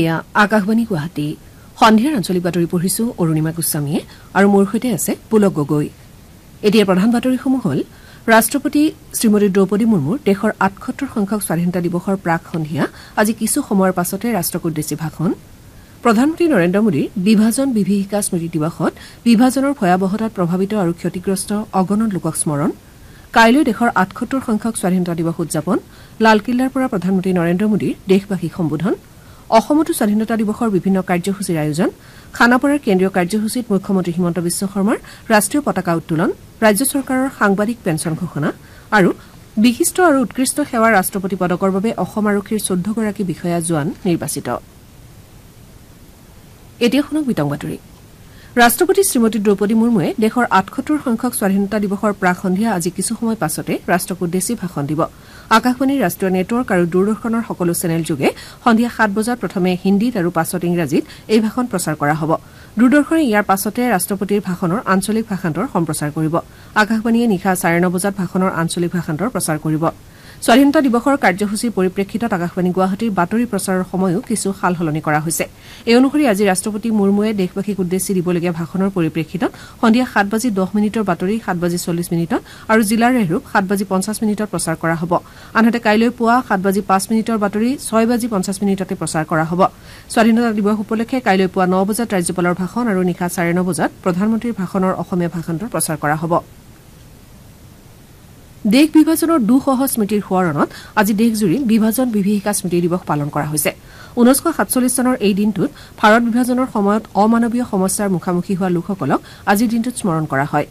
এয়া আকাশবাণী গুৱাহাটী সন্ধিয়াৰ আঞ্চলিক বাতৰি পঢ়িছো অৰুণিমা গোস্বামীয়ে আৰু মোৰ সৈতে আছে পুলক গগৈ এতিয়া প্ৰধান বাতৰিসমূহ হ'ল ৰাষ্ট্ৰপতি শ্ৰীমতী দ্ৰৌপদী মুৰ্মুৰ দেশৰ আঠসত্তৰ সংখ্যক স্বাধীনতা দিৱসৰ প্ৰাক সন্ধিয়া আজি কিছু সময়ৰ পাছতে ৰাষ্ট্ৰক উদ্দেশ্যি ভাষণ প্ৰধানমন্ত্ৰী নৰেন্দ্ৰ মোদীৰ বিভাজন বিভীষিকা স্মৃতি দিৱসত বিভাজনৰ ভয়াৱহতাত প্ৰভাৱিত আৰু ক্ষতিগ্ৰস্ত অগণন লোকক স্মৰণ কাইলৈ দেশৰ আঠসত্তৰ সংখ্যক স্বাধীনতা দিৱস উদযাপন লালকিল্লাৰ পৰা প্ৰধানমন্ত্ৰী নৰেন্দ্ৰ মোদীৰ দেশবাসীক সম্বোধন অসমতো স্বাধীনতা দিৱসৰ বিভিন্ন কাৰ্যসূচীৰ আয়োজন খানাপাৰাৰ কেন্দ্ৰীয় কাৰ্যসূচীত মুখ্যমন্ত্ৰী হিমন্ত বিশ্ব শৰ্মাৰ ৰাষ্ট্ৰীয় পতাকা উত্তোলন ৰাজ্য চৰকাৰৰ সাংবাদিক পেঞ্চন ঘোষণা আৰু বিশিষ্ট আৰু উৎকৃষ্ট সেৱাৰ ৰাষ্ট্ৰপতি পদকৰ বাবে অসম আৰক্ষীৰ চৈধ্যগৰাকী বিষয়া জোৱান নিৰ্বাচিত ৰাষ্ট্ৰপতি শ্ৰীমতী দ্ৰৌপদী মুৰ্মুৱে দেশৰ আঠসত্তৰ সংখ্যক স্বাধীনতা দিৱসৰ প্ৰাক সন্ধিয়া আজি কিছু সময় পাছতে ৰাষ্ট্ৰক উদ্দেশ্যি ভাষণ দিব আকাশবাণীৰ ৰাষ্ট্ৰীয় নেটৱৰ্ক আৰু দূৰদৰ্শনৰ সকলো চেনেলযোগে সন্ধিয়া সাত বজাত প্ৰথমে হিন্দীত আৰু পাছত ইংৰাজীত এই ভাষণ প্ৰচাৰ কৰা হ'ব দূৰদৰ্শনে ইয়াৰ পাছতে ৰাষ্ট্ৰপতিৰ ভাষণৰ আঞ্চলিক ভাষান্তৰ সম্প্ৰচাৰ কৰিব আকাশবাণীয়ে নিশা চাৰে ন বজাত ভাষণৰ আঞ্চলিক ভাষান্তৰ প্ৰচাৰ কৰিব স্বাধীনতা দিৱসৰ কাৰ্যসূচীৰ পৰিপ্ৰেক্ষিতত আকাশবাণী গুৱাহাটীৰ বাতৰি প্ৰচাৰৰ সময়ো কিছু সাল সলনি কৰা হৈছে এই অনুসৰি আজি ৰাট্টপতি মুৰ্মুৱে দেশবাসীক উদ্দেশ্যি দিবলগীয়া ভাষণৰ পৰিপ্ৰেক্ষিতত সন্ধিয়া সাত বাজি দহ মিনিটৰ বাতৰি সাত বাজি চল্লিছ মিনিটত আৰু জিলাৰ ৰেহৰূপ সাত বাজি পঞ্চাছ মিনিটত প্ৰচাৰ কৰা হ'ব আনহাতে কাইলৈ পুৱা সাত বাজি পাঁচ মিনিটৰ বাতৰি ছয় বাজি পঞ্চাছ মিনিটতে প্ৰচাৰ কৰা হ'ব স্বাধীনতা দিৱস উপলক্ষে কাইলৈ পুৱা ন বজাত ৰাজ্যপালৰ ভাষণ আৰু নিশা চাৰে ন বজাত প্ৰধানমন্ত্ৰীৰ ভাষণৰ অসমীয়া ভাষণটো প্ৰচাৰ কৰা হ'ব দেশ বিভাজনৰ দুশ স্মৃতিৰ সোঁৱৰণত আজি দেশজুৰি বিভাজন বিভীষিকা স্মৃতি দিৱস পালন কৰা হৈছে ঊনৈছশ সাতচল্লিছ চনৰ এই দিনটোত ভাৰত বিভাজনৰ সময়ত অমানৱীয় সমস্যাৰ মুখামুখি হোৱা লোকসকলক আজিৰ দিনটোত স্মৰণ কৰা হয়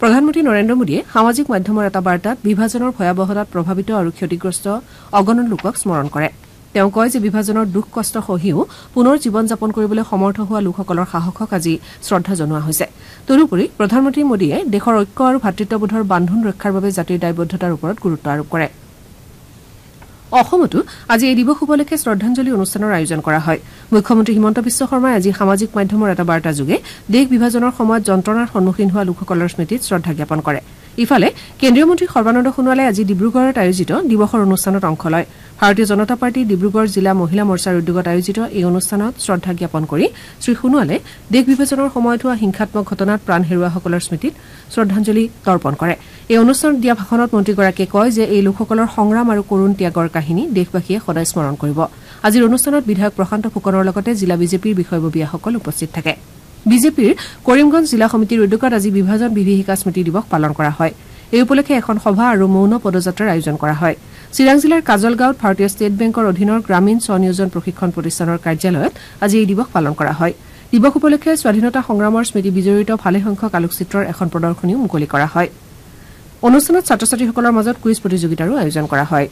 প্ৰধানমন্ত্ৰী নৰেন্দ্ৰ মোদীয়ে সামাজিক মাধ্যমৰ এটা বাৰ্তাত বিভাজনৰ ভয়াৱহতাত প্ৰভাৱিত আৰু ক্ষতিগ্ৰস্ত অগণন লোকক স্মৰণ কৰে তেওঁ কয় যে বিভাজনৰ দুখ কষ্ট সহিও পুনৰ জীৱন যাপন কৰিবলৈ সমৰ্থ হোৱা লোকসকলৰ সাহসক আজি শ্ৰদ্ধা জনোৱা হৈছে তদুপৰি প্ৰধানমন্ত্ৰী মোদীয়ে দেশৰ ঐক্য আৰু ভাতৃত্ববোধৰ বান্ধোন ৰক্ষাৰ বাবে জাতিৰ দায়বদ্ধতাৰ ওপৰত গুৰুত্ব আৰোপ কৰে অসমতো আজি এই দিৱস উপলক্ষে শ্ৰদ্ধাঞ্জলি অনুষ্ঠানৰ আয়োজন কৰা হয় মুখ্যমন্ত্ৰী হিমন্ত বিশ্ব শৰ্মাই আজি সামাজিক মাধ্যমৰ এটা বাৰ্তাযোগে দেশ বিভাজনৰ সময়ত যন্ত্ৰণাৰ সন্মুখীন হোৱা লোকসকলৰ স্মৃতিত শ্ৰদ্ধা জ্ঞাপন কৰিছে ইফালে কেন্দ্ৰীয় মন্ত্ৰী সৰ্বানন্দ সোণোৱালে আজি ডিব্ৰুগড়ত আয়োজিত দিৱসৰ অনুষ্ঠানত অংশ লয় ভাৰতীয় জনতা পাৰ্টী ডিব্ৰুগড় জিলা মহিলা মৰ্চাৰ উদ্যোগত আয়োজিত এই অনুষ্ঠানত শ্ৰদ্ধা জ্ঞাপন কৰি শ্ৰীসোণোৱালে দেশ বিভাজনৰ সময়ত হোৱা হিংসাত্মক ঘটনাত প্ৰাণ হেৰুওৱাসকলৰ স্মৃতিত শ্ৰদ্ধাঞ্জলি তৰ্পণ কৰে এই অনুষ্ঠানত দিয়া ভাষণত মন্ত্ৰীগৰাকীয়ে কয় যে এই লোকসকলৰ সংগ্ৰাম আৰু কৰুণ ত্যাগৰ কাহিনী দেশবাসীয়ে সদায় স্মৰণ কৰিব আজিৰ অনুষ্ঠানত বিধায়ক প্ৰশান্ত ফুকনৰ লগতে জিলা বিজেপিৰ বিষয়ববীয়াসকল উপস্থিত থাকে বিজেপিৰ কৰিমগঞ্জ জিলা সমিতিৰ উদ্যোগত আজি বিভাজন বিভীষিকা স্মৃতি দিৱস পালন কৰা হয় এই উপলক্ষে এখন সভা আৰু মৌন পদযাত্ৰাৰ আয়োজন কৰা হয় চিৰাং জিলাৰ কাজলগাঁৱত ভাৰতীয় ষ্টেট বেংকৰ অধীনৰ গ্ৰামীণ স্বনিয়োজন প্ৰশিক্ষণ প্ৰতিষ্ঠানৰ কাৰ্যালয়ত আজি এই দিৱস পালন কৰা হয় দিৱস উপলক্ষে স্বাধীনতা সংগ্ৰামৰ স্মৃতি বিজড়িত ভালেসংখ্যক আলোকচিত্ৰৰ এখন প্ৰদৰ্শনীও মুকলি কৰা হয় অনুষ্ঠানত ছাত্ৰ ছাত্ৰীসকলৰ মাজত কুইজ প্ৰতিযোগিতাৰো আয়োজন কৰা হয়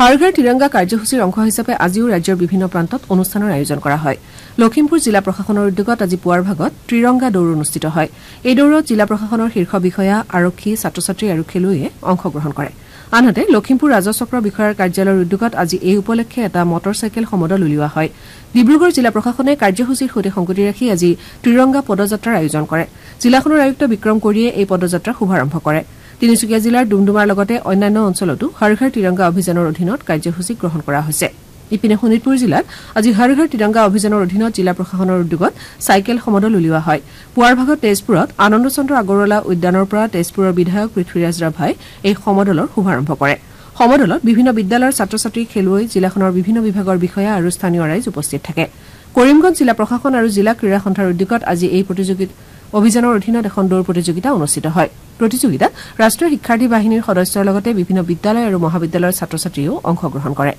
হৰ তিৰংগা কাৰ্যসূচীৰ অংশ হিচাপে আজিও ৰাজ্যৰ বিভিন্ন প্ৰান্তত অনুষ্ঠানৰ আয়োজন কৰা হয় লখিমপুৰ জিলা প্ৰশাসনৰ উদ্যোগত আজি পুৱাৰ ভাগত ত্ৰিৰংগা দৌৰ অনুষ্ঠিত হয় এই দৌৰত জিলা প্ৰশাসনৰ শীৰ্ষ বিষয়া আৰক্ষী ছাত্ৰ ছাত্ৰী আৰু খেলুৱৈয়ে অংশগ্ৰহণ কৰে আনহাতে লখিমপুৰ ৰাজচক্ৰ বিষয়াৰ কাৰ্যালয়ৰ উদ্যোগত আজি এই উপলক্ষে এটা মটৰ চাইকেল সমদল উলিওৱা হয় ডিব্ৰুগড় জিলা প্ৰশাসনে কাৰ্যসূচীৰ সৈতে সংগতি ৰাখি আজি ত্ৰিৰংগা পদযাত্ৰাৰ আয়োজন কৰে জিলাখনৰ আয়ুক্ত বিক্ৰম কোৰীয়ে এই পদযাত্ৰাৰ শুভাৰম্ভ কৰিছে তিনিচুকীয়া জিলাৰ ডুমডুমাৰ লগতে অন্যান্য অঞ্চলতো হৰ ঘৰ তিৰংগা অভিযানৰ অধীনত কাৰ্যসূচী গ্ৰহণ কৰা হৈছে ইপিনে শোণিতপুৰ জিলাত আজি হৰ ঘৰ তিৰংগা অভিযানৰ অধীনত জিলা প্ৰশাসনৰ উদ্যোগত চাইকেল সমদল উলিওৱা হয় পুৱাৰ ভাগত তেজপুৰত আনন্দ চন্দ্ৰ আগৰৱালা উদ্যানৰ পৰা তেজপুৰৰ বিধায়ক পৃথ্বীৰাজ ৰাভাই এই সমদলৰ শুভাৰম্ভ কৰে সমদলত বিভিন্ন বিদ্যালয়ৰ ছাত্ৰ ছাত্ৰী খেলুৱৈ জিলাখনৰ বিভিন্ন বিভাগৰ বিষয়া আৰু স্থানীয় ৰাইজ উপস্থিত থাকে কৰিমগঞ্জ জিলা প্ৰশাসন আৰু জিলা ক্ৰীড়া সন্থাৰ উদ্যোগত আজি এই প্ৰতিযোগিতা অভিযানৰ অধীনত এখন দৌৰ প্ৰতিযোগিতা অনুষ্ঠিত হয় প্ৰতিযোগিতাত ৰাষ্ট্ৰীয় শিক্ষাৰ্থী বাহিনীৰ সদস্যৰ লগতে বিভিন্ন বিদ্যালয় আৰু মহাবিদ্যালয়ৰ ছাত্ৰ ছাত্ৰীয়েও অংশগ্ৰহণ কৰে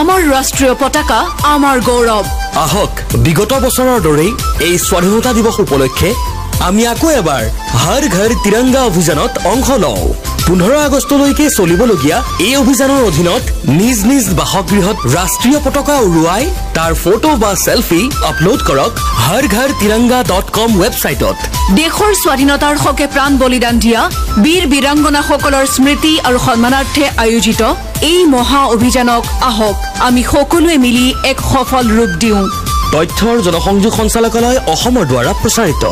আমাৰ ৰাষ্ট্ৰীয় পতাকা আমাৰ গৌৰৱ আহক বিগত বছৰৰ দৰেই এই স্বাধীনতা দিৱস উপলক্ষে আমি আকৌ এবাৰ হৰ ঘৰ তিৰংগা অভিযানত অংশ লওঁ পোন্ধৰ আগষ্টলৈকে চলিবলগীয়া এই অভিযানৰ অধীনত নিজ নিজ বাসগৃহত ৰাষ্ট্ৰীয় পতাকা উৰুৱাই তাৰ ফটো বা চেলফি আপলোড কৰক হৰ ঘৰ তিৰংগা ডট কম ৱেবছাইটত দেশৰ স্বাধীনতাৰ হকে প্ৰাণ বলিদান দিয়া বীৰ বীৰাংগনাসকলৰ স্মৃতি আৰু সন্মানাৰ্থে আয়োজিত এই মহা অভিযানক আহক আমি সকলোৱে মিলি এক সফল ৰূপ দিওঁ তথ্যৰ জনসংযোগ সঞ্চালকালয় অসমৰ দ্বাৰা প্ৰচাৰিত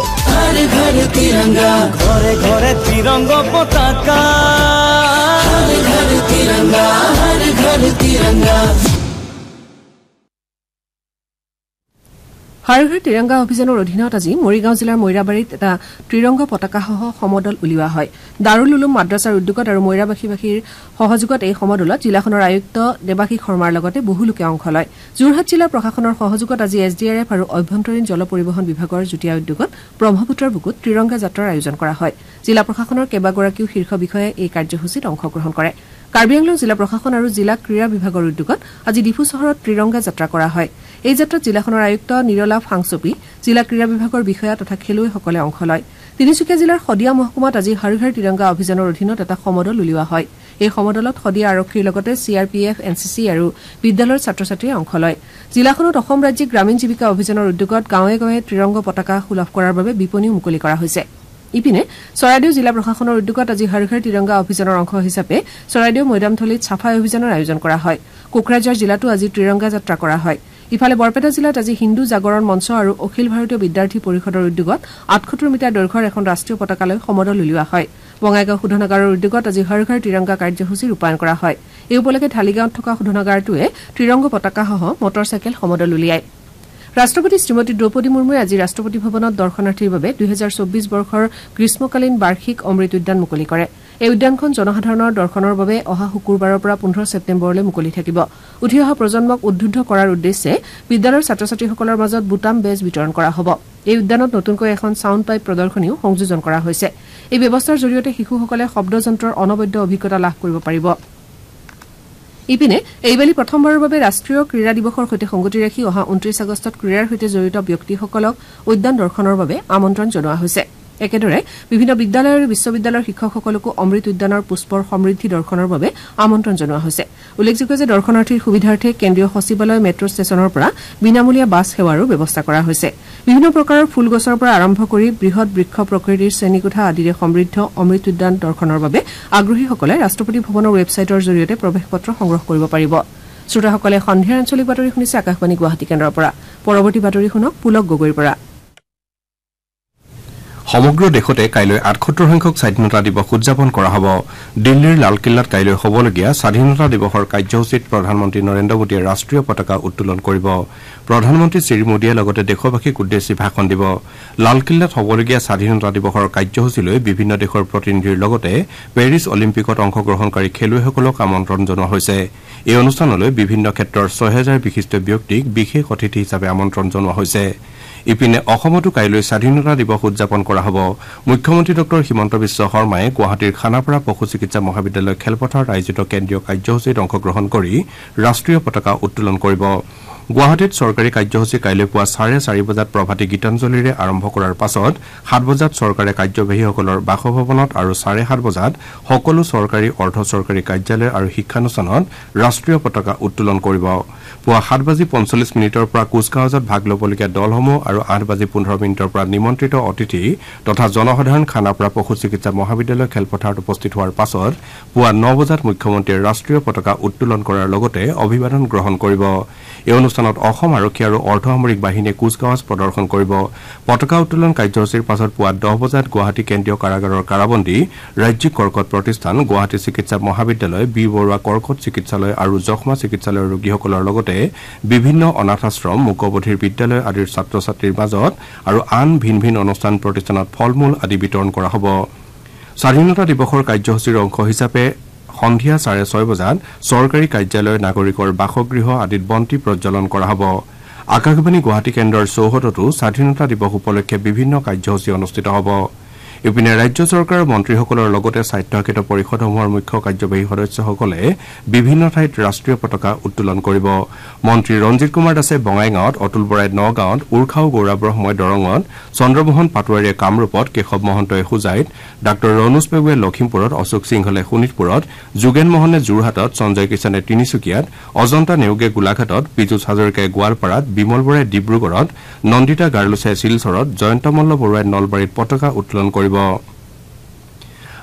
হাৰাহাৰি তিৰংগা অভিযানৰ অধীনত আজি মৰিগাঁও জিলাৰ মৈৰাবাৰীত এটা তিৰংগ পতাকাসহ সমদল উলিওৱা হয় দাৰুল উলুম মাদ্ৰাছাৰ উদ্যোগত আৰু মৈৰাবাসীবাসীৰ সহযোগত এই সমদলত জিলাখনৰ আয়ুক্ত দেৱাশী শৰ্মাৰ লগতে বহুলোকে অংশ লয় যোৰহাট জিলা প্ৰশাসনৰ সহযোগত আজি এছ ডি আৰ এফ আৰু অভ্যন্তৰীণ জল পৰিবহন বিভাগৰ যুটীয়া উদ্যোগত ব্ৰহ্মপুত্ৰৰ বুকুত ত্ৰিৰংগা যাত্ৰাৰ আয়োজন কৰা হয় জিলা প্ৰশাসনৰ কেইবাগৰাকীও শীৰ্ষ বিষয়াই এই কাৰ্যসূচীত অংশগ্ৰহণ কৰে কাৰ্বি আংলং জিলা প্ৰশাসন আৰু জিলা ক্ৰীড়া বিভাগৰ উদ্যোগত আজি ডিফু চহৰত ত্ৰিৰংগা যাত্ৰা কৰা হয় এই যাত্ৰাত জিলাখনৰ আয়ুক্ত নিৰলা ফাংচুপি জিলা ক্ৰীড়া বিভাগৰ বিষয়া তথা খেলুৱৈসকলে অংশ লয় তিনিচুকীয়া জিলাৰ শদিয়া মহকুমাত আজি হাৰি হাৰ তিৰংগা অভিযানৰ অধীনত এটা সমদল উলিওৱা হয় এই সমদলত শদিয়া আৰক্ষীৰ লগতে C R P F N C C আৰু বিদ্যালয়ৰ ছাত্ৰ ছাত্ৰীয়ে অংশ লয় জিলাখনত অসম ৰাজ্যিক গ্ৰামীণ জীৱিকা অভিযানৰ উদ্যোগত গাঁৱে গাঁৱে ত্ৰিৰংগ পতাকা সুলভ কৰাৰ বাবে বিপণীও মুকলি কৰা হৈছে ইপিনে চৰাইদেউ জিলা প্ৰশাসনৰ উদ্যোগত আজি হাৰি হাৰ তিৰংগা অভিযানৰ অংশ হিচাপে চৰাইদেউ মৈদামথলীত চাফাই অভিযানৰ আয়োজন কৰা হয় কোকৰাঝাৰ জিলাতো আজি ত্ৰিৰংগা যাত্ৰা কৰা হয় ইফালে বৰপেটা জিলাত আজি হিন্দু জাগৰণ মঞ্চ আৰু অখিল ভাৰতীয় বিদ্যাৰ্থী পৰিষদৰ উদ্যোগত আঠসত্তৰ মিটাৰ দৈৰ্ঘৰ এখন ৰাষ্ট্ৰীয় পতাকালৈ সমদল উলিওৱা হয় বঙাইগাঁও শোধনাগাৰৰ উদ্যোগত আজি হৰ ঘৰ তিৰংগা কাৰ্যসূচী ৰূপায়ণ কৰা হয় এই উপলক্ষে ঢালিগাঁৱত থকা শোধনাগাৰটোৱে ত্ৰিৰংগ পতাকাসহ মটৰচাইকেল সমদল উলিয়ায় ৰাষ্ট্ৰপতি শ্ৰীমতী দ্ৰৌপদী মুৰ্মুৱে আজি ৰাষ্ট্ৰপতি ভৱনত দৰ্শনাৰ্থীৰ বাবে দুহেজাৰ চৌবিছ বৰ্ষৰ গ্ৰীষ্মকালীন বাৰ্ষিক অমৃত উদ্যান মুকলি কৰে এই উদ্যানখন জনসাধাৰণৰ দৰ্শনৰ বাবে অহা শুকুৰবাৰৰ পৰা পোন্ধৰ ছেপ্তেম্বৰলৈ মুকলি থাকিব উঠি অহা প্ৰজন্মক উদ্বুদ্ধ কৰাৰ উদ্দেশ্যে বিদ্যালয়ৰ ছাত্ৰ ছাত্ৰীসকলৰ মাজত বুটাম বেজ বিতৰণ কৰা হ'ব এই উদ্যানত নতুনকৈ এখন ছাউণ্ড পাইপ প্ৰদৰ্শনীও সংযোজন কৰা হৈছে এই ব্যৱস্থাৰ জৰিয়তে শিশুসকলে শব্দযন্ত্ৰৰ অনবদ্য অভিজ্ঞতা লাভ কৰিব পাৰিব ইপিনে এইবেলি প্ৰথমবাৰৰ বাবে ৰাষ্ট্ৰীয় ক্ৰীড়া দিৱসৰ সৈতে সংগতি ৰাখি অহা ঊনত্ৰিশ আগষ্টত ক্ৰীড়াৰ সৈতে জড়িত ব্যক্তিসকলক উদ্যান দৰ্শনৰ বাবে আমন্ত্ৰণ জনোৱা হৈছে একেদৰে বিভিন্ন বিদ্যালয় আৰু বিশ্ববিদ্যালয়ৰ শিক্ষকসকলকো অমৃত উদ্যানৰ পুষ্পৰ সমৃদ্ধি দৰ্শনৰ বাবে আমন্ত্ৰণ জনোৱা হৈছে উল্লেখযোগ্য যে দৰ্শনাৰ্থীৰ সুবিধাৰ্থে কেন্দ্ৰীয় সচিবালয় মেট্ ষ্টেচনৰ পৰা বিনামূলীয়া বাছ সেৱাৰো ব্যৱস্থা কৰা হৈছে বিভিন্ন প্ৰকাৰৰ ফুলগছৰ পৰা আৰম্ভ কৰি বৃহৎ বৃক্ষ প্ৰকৃতিৰ শ্ৰেণীকোঠা আদিৰে সমৃদ্ধ অমৃত উদ্যান দৰ্শনৰ বাবে আগ্ৰহীসকলে ৰাষ্ট্ৰপতি ভৱনৰ ৱেবছাইটৰ জৰিয়তে প্ৰৱেশ পত্ৰ সংগ্ৰহ কৰিব পাৰিব শ্ৰোতাসকলে সন্ধিয়াৰ আঞ্চলিক বাতৰি শুনিছে আকাশবাণী গুৱাহাটী কেন্দ্ৰৰ পৰা পৰৱৰ্তী বাতৰি শুনক পুলক গগৈৰ পৰা সমগ্ৰ দেশতে কাইলৈ আঠসত্তৰ সংখ্যক স্বাধীনতা দিৱস উদযাপন কৰা হ'ব দিল্লীৰ লালকিল্লাত কাইলৈ হ'বলগীয়া স্বাধীনতা দিৱসৰ কাৰ্যসূচীত প্ৰধানমন্ত্ৰী নৰেন্দ্ৰ মোদীয়ে ৰাষ্ট্ৰীয় পতাকা উত্তোলন কৰিব প্ৰধানমন্ত্ৰী শ্ৰীমোদীয়ে লগতে দেশবাসীক উদ্দেশ্যি ভাষণ দিব লালকিল্লাত হ'বলগীয়া স্বাধীনতা দিৱসৰ কাৰ্যসূচীলৈ বিভিন্ন দেশৰ প্ৰতিনিধিৰ লগতে পেৰিছ অলিম্পিকত অংশগ্ৰহণকাৰী খেলুৱৈসকলক আমন্ত্ৰণ জনোৱা হৈছে এই অনুষ্ঠানলৈ বিভিন্ন ক্ষেত্ৰৰ ছহেজাৰ বিশিষ্ট ব্যক্তিক বিশেষ অতিথি হিচাপে আমন্ত্ৰণ জনোৱা হৈছে ইপিনে অসমতো কাইলৈ স্বাধীনতা দিৱস উদযাপন কৰা হ'ব মুখ্যমন্ত্ৰী ডঃ হিমন্ত বিশ্ব শৰ্মাই গুৱাহাটীৰ খানাপাৰা পশু চিকিৎসা মহাবিদ্যালয় খেলপথাৰত আয়োজিত কেন্দ্ৰীয় কাৰ্যসূচীত অংশগ্ৰহণ কৰি ৰাষ্ট্ৰীয় পতাকা উত্তোলন কৰিব গুৱাহাটীত চৰকাৰী কাৰ্যসূচী কাইলৈ পুৱা চাৰে চাৰি বজাত প্ৰভাতী গীতাঞ্জলিৰে আৰম্ভ কৰাৰ পাছত সাত বজাত চৰকাৰে কাৰ্যবাহীসকলৰ বাসভৱনত আৰু চাৰে সাত বজাত সকলো চৰকাৰী অৰ্ধ চৰকাৰী কাৰ্যালয় আৰু শিক্ষানুষ্ঠানত ৰাষ্ট্ৰীয় পতাকা উত্তোলন কৰিব পুৱা সাত বাজি পঞ্চল্লিছ মিনিটৰ পৰা কুচকাৱাজত ভাগ লবলগীয়া দলসমূহ আৰু আঠ বাজি পোন্ধৰ মিনিটৰ পৰা নিমন্ত্ৰিত অতিথি তথা জনসাধাৰণ খানাপাৰা পশু চিকিৎসা মহাবিদ্যালয় খেলপথাৰত উপস্থিত হোৱাৰ পাছত পুৱা ন বজাত মুখ্যমন্ত্ৰীয়ে ৰাষ্ট্ৰীয় পতাকা উত্তোলন কৰাৰ লগতে অভিবাদন গ্ৰহণ কৰিব অনুষ্ঠানত অসম আৰক্ষী আৰু অৰ্ধসামৰিক বাহিনীয়ে কুচকাৱাজ প্ৰদৰ্শন কৰিব পতাকা উত্তোলন কাৰ্যসূচীৰ পাছত পুৱা দহ বজাত গুৱাহাটী কেন্দ্ৰীয় কাৰাগাৰৰ কাৰাবন্দী ৰাজ্যিক কৰ্কট প্ৰতিষ্ঠান গুৱাহাটী চিকিৎসা মহাবিদ্যালয় বি বৰুৱা কৰ্কট চিকিৎসালয় আৰু যক্ষ্মা চিকিৎসালয়ৰ ৰোগীসকলৰ লগতে বিভিন্ন অনাথাশ্ৰম মুকবধিৰ বিদ্যালয় আদিৰ ছাত্ৰ ছাত্ৰীৰ মাজত আৰু আন ভিন ভিন অনুষ্ঠান প্ৰতিষ্ঠানত ফল মূল আদি বিতৰণ কৰা হ'ব স্বাধীনতা দিৱসৰ কাৰ্যসূচীৰ অংশ হিচাপে সন্ধিয়া চাৰে ছয় বজাত চৰকাৰী কাৰ্যালয় নাগৰিকৰ বাসগৃহ আদিত বন্তি প্ৰজ্বলন কৰা হ'ব আকাশবাণী গুৱাহাটী কেন্দ্ৰৰ চৌহদতো স্বাধীনতা দিৱস উপলক্ষে বিভিন্ন কাৰ্যসূচী অনুষ্ঠিত হ'ব ইপিনে ৰাজ্য চৰকাৰৰ মন্ত্ৰীসকলৰ লগতে স্বায়ত্বশাসিত পৰিষদসমূহৰ মুখ্য কাৰ্যবাহী সদস্যসকলে বিভিন্ন ঠাইত ৰাষ্ট্ৰীয় পতাকা উত্তোলন কৰিব মন্ত্ৰী ৰঞ্জিত কুমাৰ দাসে বঙাইগাঁৱত অতুল বৰাই নগাঁৱত উৰ্খাও গৌৰাব্ৰহ্মই দৰঙত চন্দ্ৰমোহন পাটোৱাৰীয়ে কামৰূপত কেশৱ মহন্তই হোজাইত ডাঃ ৰনোজ পেগুৱে লখিমপুৰত অশোক সিংহলে শোণিতপুৰত যোগেন মোহনে যোৰহাটত সঞ্জয় কিষাণে তিনিচুকীয়াত অজন্তা নেওগে গোলাঘাটত পীযুষ হাজৰিকাই গোৱালপাৰাত বিমল বৰাই ডিব্ৰুগড়ত নন্দিতা গাৰ্লোছাই শিলচৰত জয়ন্ত মল্ল বৰুৱাই নলবাৰীত পতাকা উত্তোলন কৰিব about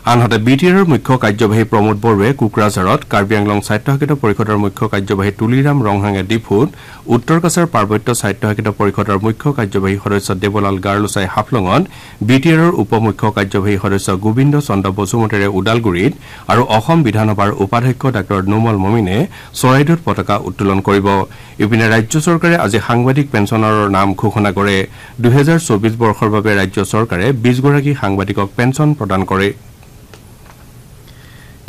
আনহাতে বি টি আৰৰ মুখ্য কাৰ্যবাহী প্ৰমোদ বড়োৱে কোকৰাঝাৰত কাৰ্বি আংলং শাসিত পৰিষদৰ মুখ্য কাৰ্যবাহী তুলিৰাম ৰংহাঙে ডিফুত উত্তৰ কাছাৰ পাৰ্বত্য স্বায়ত্ব স্বায়ত্তশাসিত পৰিষদৰ মুখ্য কাৰ্যবাহী সদস্য দেৱলাল গাৰলোচাই হাফলঙত বি টি আৰৰ উপ মুখ্য কাৰ্যবাহী সদস্য গোবিন্দ চন্দ্ৰ বসুমতীৰে ওদালগুৰিত আৰু অসম বিধানসভাৰ উপাধ্যক্ষ ডাঃ নোমল মমিনে চৰাইদেউত পতাকা উত্তোলন কৰিব ইপিনে ৰাজ্য চৰকাৰে আজি সাংবাদিক পেঞ্চনৰ নাম ঘোষণা কৰে দুহেজাৰ চৌবিছ বৰ্ষৰ বাবে ৰাজ্য চৰকাৰে বিছগৰাকী সাংবাদিকক পেঞ্চন প্ৰদান কৰিছে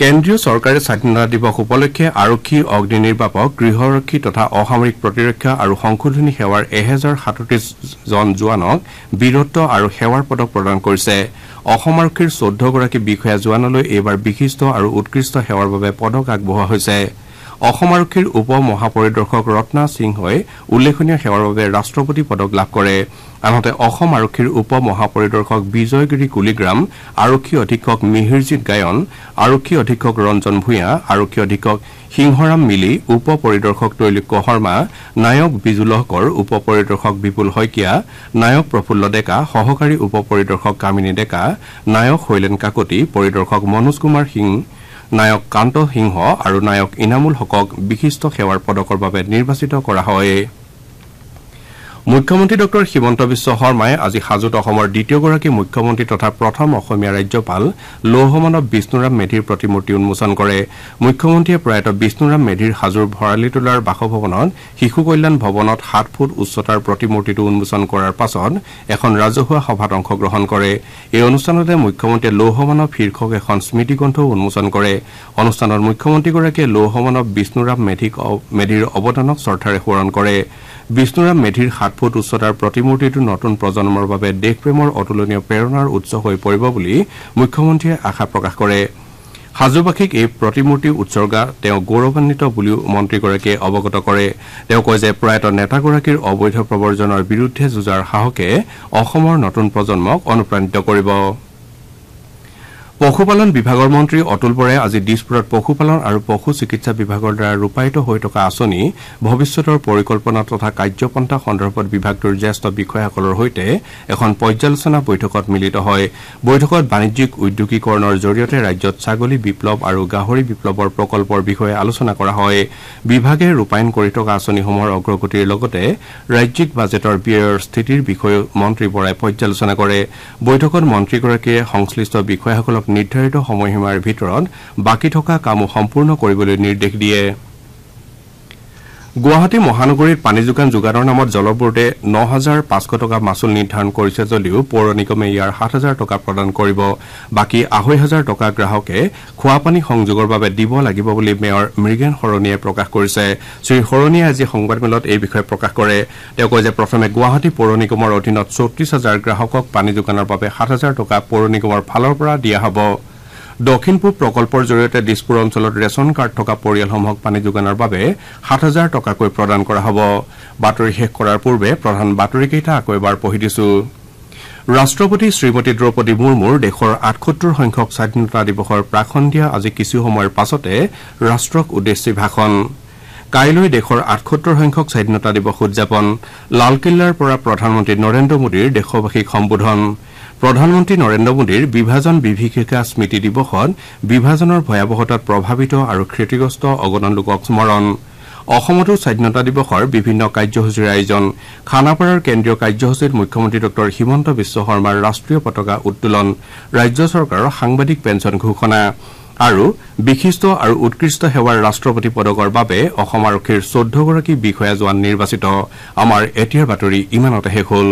কেন্দ্ৰীয় চৰকাৰে স্বাধীনতা দিৱস উপলক্ষে আৰক্ষী অগ্নি নিৰ্বাপক গৃহৰক্ষী তথা অসামৰিক প্ৰতিৰক্ষা আৰু সংশোধনী সেৱাৰ এহেজাৰ সাতত্ৰিশজন জোৱানক বীৰত্ব আৰু সেৱাৰ পদক প্ৰদান কৰিছে অসম আৰক্ষীৰ চৈধ্যগৰাকী বিষয়া জোৱানলৈ এইবাৰ বিশিষ্ট আৰু উৎকৃষ্ট সেৱাৰ বাবে পদক আগবঢ়োৱা হৈছে অসম আৰক্ষীৰ উপ মহাপৰিদৰ্শক ৰত্না সিংহই উল্লেখনীয় সেৱাৰ বাবে ৰাষ্ট্ৰপতি পদক লাভ কৰে আনহাতে অসম আৰক্ষীৰ উপ মহাপৰিদৰ্শক বিজয়গিৰি কুলিগ্ৰাম আৰক্ষী অধীক্ষক মিহিৰজিৎ গায়ন আৰক্ষী অধীক্ষক ৰঞ্জন ভূঞা আৰক্ষী অধীক্ষক সিংহৰাম মিলি উপ পৰিদৰ্শক তৈলুক্য শৰ্মা নায়ক বিজু লহকৰ উপ পৰিদৰ্শক বিপুল শইকীয়া নায়ক প্ৰফুল্ল ডেকা সহকাৰী উপ পৰিদৰ্শক কামিনী ডেকা নায়ক শৈলেন কাকতি পৰিদৰ্শক মনোজ কুমাৰ সিং নায়ক কান্ত সিংহ আৰু নায়ক ইনামুল হকক বিশিষ্ট সেৱাৰ পদকৰ বাবে নিৰ্বাচিত কৰা হয় মুখ্যমন্ত্ৰী ডঃ হিমন্ত বিশ্ব শৰ্মাই আজি হাজোত অসমৰ দ্বিতীয়গৰাকী মুখ্যমন্ত্ৰী তথা প্ৰথম অসমীয়া ৰাজ্যপাল লৌহমানৱ বিষ্ণুৰাম মেধিৰ প্ৰতিমূৰ্তি উন্মোচন কৰে মুখ্যমন্ত্ৰীয়ে প্ৰয়াত বিষ্ণুৰাম মেধিৰ সাজুৰ ভৰালি তোলাৰ বাসভৱনত শিশু কল্যাণ ভৱনত সাত ফুট উচ্চতাৰ প্ৰতিমূৰ্তিটো উন্মোচন কৰাৰ পাছত এখন ৰাজহুৱা সভাত অংশগ্ৰহণ কৰে এই অনুষ্ঠানতে মুখ্যমন্ত্ৰীয়ে লৌহমানৱ শীৰ্ষক এখন স্মৃতিগ্ৰন্থও উন্মোচন কৰে অনুষ্ঠানত মুখ্যমন্ত্ৰীগৰাকীয়ে লৌহমানৱ বিষ্ণুৰাম মেধিৰ অৱদানক শ্ৰদ্ধাৰে সোঁৱৰণ কৰে বিষ্ণুৰাম মেধিৰ আঠ ফুট উচ্চতাৰ প্ৰতিমূৰ্তিটো নতুন প্ৰজন্মৰ বাবে দেশপ্ৰেমৰ অতুলনীয় প্ৰেৰণাৰ উৎস হৈ পৰিব বুলি মুখ্যমন্ত্ৰীয়ে আশা প্ৰকাশ কৰে সাজুবাসীক এই প্ৰতিমূৰ্তি উৎসৰ্গা তেওঁ গৌৰৱান্বিত বুলিও মন্ত্ৰীগৰাকীয়ে অৱগত কৰে তেওঁ কয় যে প্ৰয়াত নেতাগৰাকীৰ অবৈধ প্ৰৱৰ্জনৰ বিৰুদ্ধে যুঁজাৰ সাহসে অসমৰ নতুন প্ৰজন্মক অনুপ্ৰাণিত কৰিব পশুপালন বিভাগৰ মন্ত্ৰী অতুল বৰাই আজি দিছপুৰত পশুপালন আৰু পশু চিকিৎসা বিভাগৰ দ্বাৰা ৰূপায়িত হৈ থকা আঁচনি ভৱিষ্যতৰ পৰিকল্পনা তথা কাৰ্যপন্থা সন্দৰ্ভত বিভাগটোৰ জ্যেষ্ঠ বিষয়াসকলৰ সৈতে এখন পৰ্যালোচনা বৈঠকত মিলিত হয় বৈঠকত বাণিজ্যিক উদ্যোগীকৰণৰ জৰিয়তে ৰাজ্যত ছাগলী বিপ্লৱ আৰু গাহৰি বিপ্লৱৰ প্ৰকল্পৰ বিষয়ে আলোচনা কৰা হয় বিভাগে ৰূপায়ণ কৰি থকা আঁচনিসমূহৰ অগ্ৰগতিৰ লগতে ৰাজ্যিক বাজেটৰ ব্যয়ৰ স্থিতিৰ বিষয়েও মন্ত্ৰী বৰাই পৰ্যালোচনা কৰে বৈঠকত মন্ত্ৰীগৰাকীয়ে সংশ্লিষ্ট বিষয়াসকলক নিৰ্ধাৰিত সময়সীমাৰ ভিতৰত বাকী থকা কামো সম্পূৰ্ণ কৰিবলৈ নিৰ্দেশ দিয়ে গুৱাহাটী মহানগৰীত পানী যোগান যোগানৰ নামত জল ন হাজাৰ পাঁচশ টকা মাচুল নিৰ্ধাৰণ কৰিছে যদিও পৌৰ নিগমে ইয়াৰ সাত হাজাৰ টকা প্ৰদান কৰিব বাকী আঢ়ৈ হাজাৰ টকা গ্ৰাহকে খোৱাপানী সংযোগৰ বাবে দিব লাগিব বুলি মেয়ৰ মৃগেন শৰণীয়াই প্ৰকাশ কৰিছে শ্ৰীশৰণীয়াই আজি সংবাদমেলত এই বিষয়ে প্ৰকাশ কৰে তেওঁ কয় যে প্ৰথমে গুৱাহাটী পৌৰ নিগমৰ অধীনত চৌত্ৰিছ হাজাৰ গ্ৰাহকক পানী যোগানৰ বাবে সাত হাজাৰ টকা পৌৰ নিগমৰ ফালৰ পৰা দিয়া হ'ব দক্ষিণ পূব প্ৰকল্পৰ জৰিয়তে দিছপুৰ অঞ্চলত ৰেচন কাৰ্ড থকা পৰিয়ালসমূহক পানী যোগানৰ বাবে সাত হাজাৰ টকাকৈ প্ৰদান কৰা হ'ব বাতৰি শেষ কৰাৰ পূৰ্বে প্ৰধান বাতৰিকেইটা আকৌ এবাৰ পঢ়ি দিছো ৰাট্টপতি শ্ৰীমতী দ্ৰৌপদী মুৰ্মুৰ দেশৰ আঠসত্তৰ সংখ্যক স্বাধীনতা দিৱসৰ দিয়া আজি কিছু সময়ৰ পাছতে ৰাট্টক উদ্দেশ্যি ভাষণ কাইলৈ দেশৰ আঠসত্তৰ সংখ্যক স্বাধীনতা দিৱস উদযাপন লালকিল্লাৰ পৰা প্ৰধানমন্ত্ৰী নৰেন্দ্ৰ মোদীৰ দেশবাসীক সম্বোধন প্ৰধানমন্ত্ৰী নৰেন্দ্ৰ মোদীৰ বিভাজন বিভীষিকা স্মৃতি দিৱসত বিভাজনৰ ভয়াৱহতাত প্ৰভাৱিত আৰু ক্ষতিগ্ৰস্ত অগণন লোকক স্মৰণ অসমতো স্বাধীনতা দিৱসৰ বিভিন্ন কাৰ্যসূচীৰ আয়োজন খানাপাৰাৰ কেন্দ্ৰীয় কাৰ্যসূচীত মুখ্যমন্ত্ৰী ডঃ হিমন্ত বিশ্ব শৰ্মাৰ ৰাষ্ট্ৰীয় পতাকা উত্তোলন ৰাজ্য চৰকাৰৰ সাংবাদিক পেঞ্চন ঘোষণা আৰু বিশিষ্ট আৰু উৎকৃষ্ট সেৱাৰ ৰাষ্ট্ৰপতি পদকৰ বাবে অসম আৰক্ষীৰ চৈধ্যগৰাকী বিষয়া জোৱান নিৰ্বাচিত আমাৰ এতিয়াৰ বাতৰি ইমানতে শেষ হ'ল